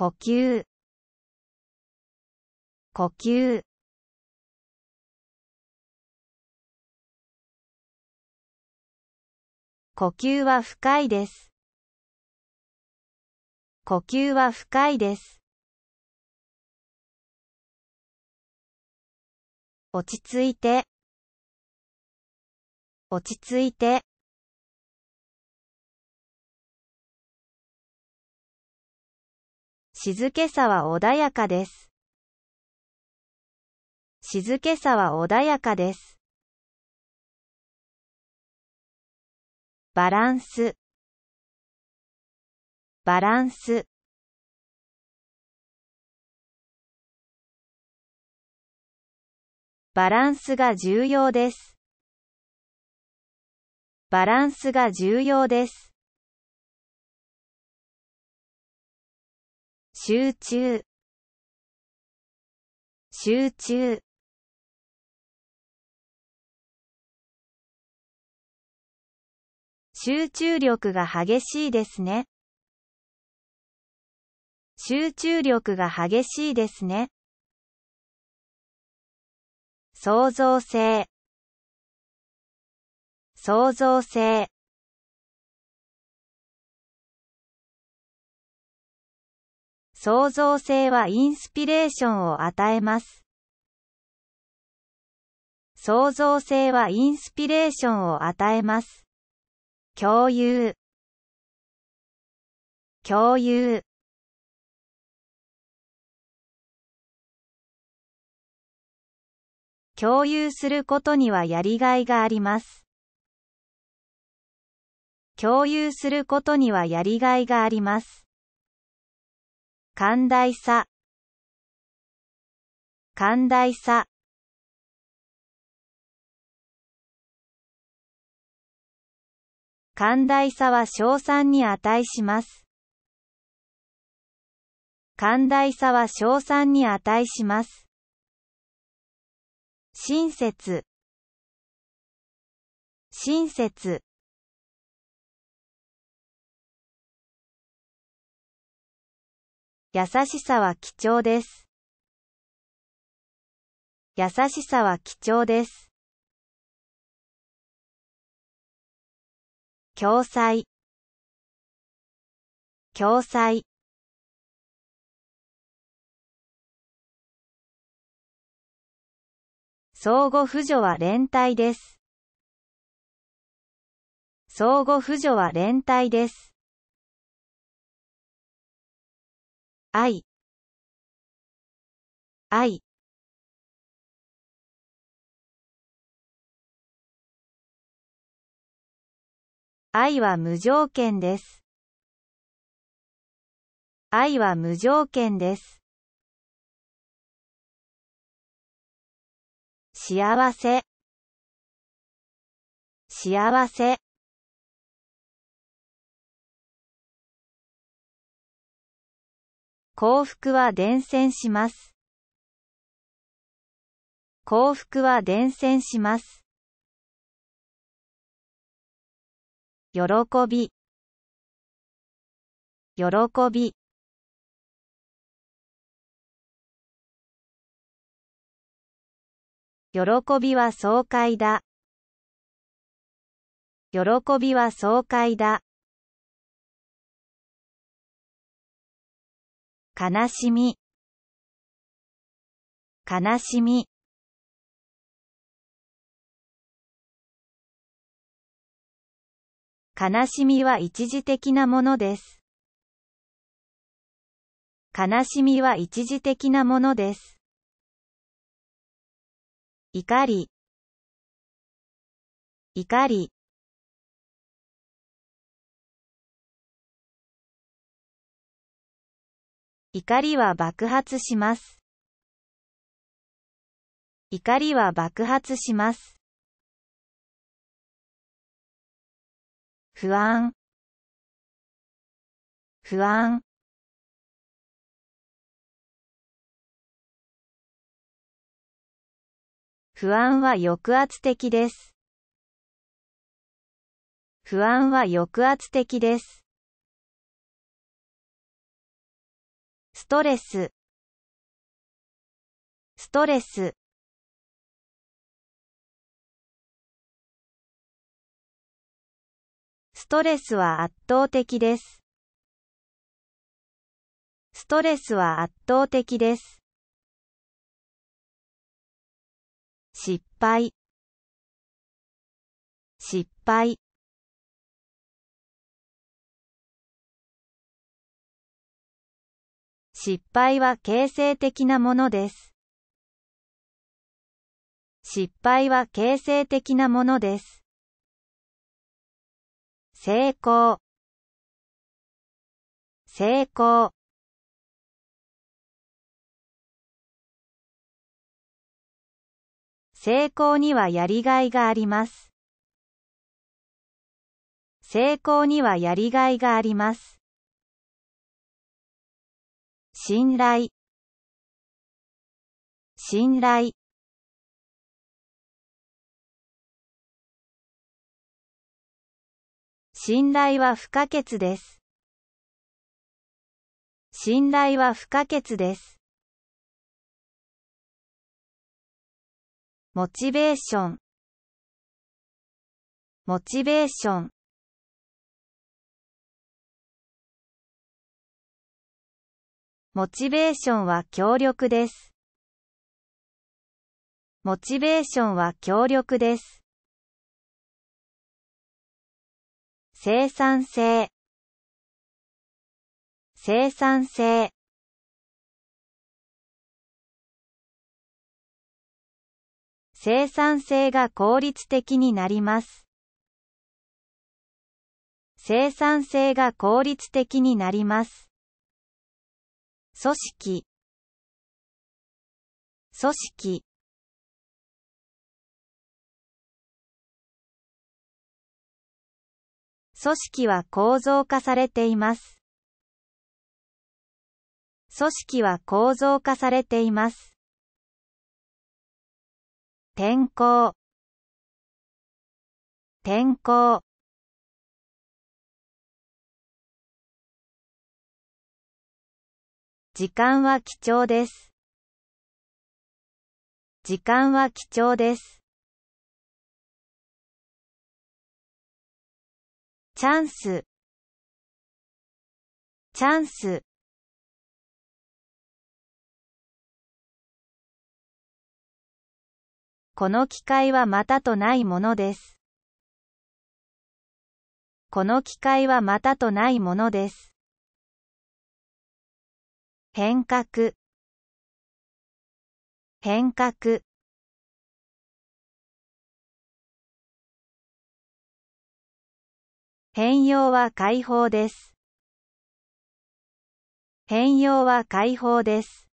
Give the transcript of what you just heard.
呼吸呼吸呼吸は深いです。呼吸は深いです。落ち着いて落ち着いて静けさは穏やかです。静けさは穏やかです。バランスバランスバランスが重要です。バランスが重要です。集中集中集中力が激しいですね。集中力が激しいですね。創造性創造性創造性はインスピレーションを与えます。創造性はインスピレーションを与えます。共有共有共有することにはやりがいがあります。共有することにはやりがいがあります。寛大さ寛大さ寛大さは賞賛に値します。寛大さは賞賛に値します。親切親切優しさは貴重です。優しさは貴重です。共済共済相互扶助は連帯です。相互扶助は連帯です。愛愛愛は無条件です。愛は無条件です。幸せ幸せ幸福は伝染します。幸福は伝染します。喜び喜び喜びは爽快だ喜びは爽快だ悲しみ悲しみ悲しみは一時的なものです。悲しみは一時的なものです。怒り怒り怒りは爆発します。怒りは爆発します。不安不安不安は抑圧的です。不安は抑圧的です。ストレスストレスストレスは圧倒的です。ストレスは圧倒的です。失敗失敗失敗は形成的なものです。失敗は形成的なものです。成功成功成功にはやりがいがあります。成功にはやりがいがあります。信頼信頼信頼は不可欠です。信頼は不可欠です。モチベーションモチベーションモチベーションは強力です。モチベーションは強力です。生産性生産性生産性が効率的になります。生産性が効率的になります。組織組織組織は構造化されています。組織は構造化されています。天候天候時間は貴重です。時間は貴重です。チャンスチャンスこの機会はまたとないものです。この機会はまたとないものです。変革変革変容は解放です変容は解放です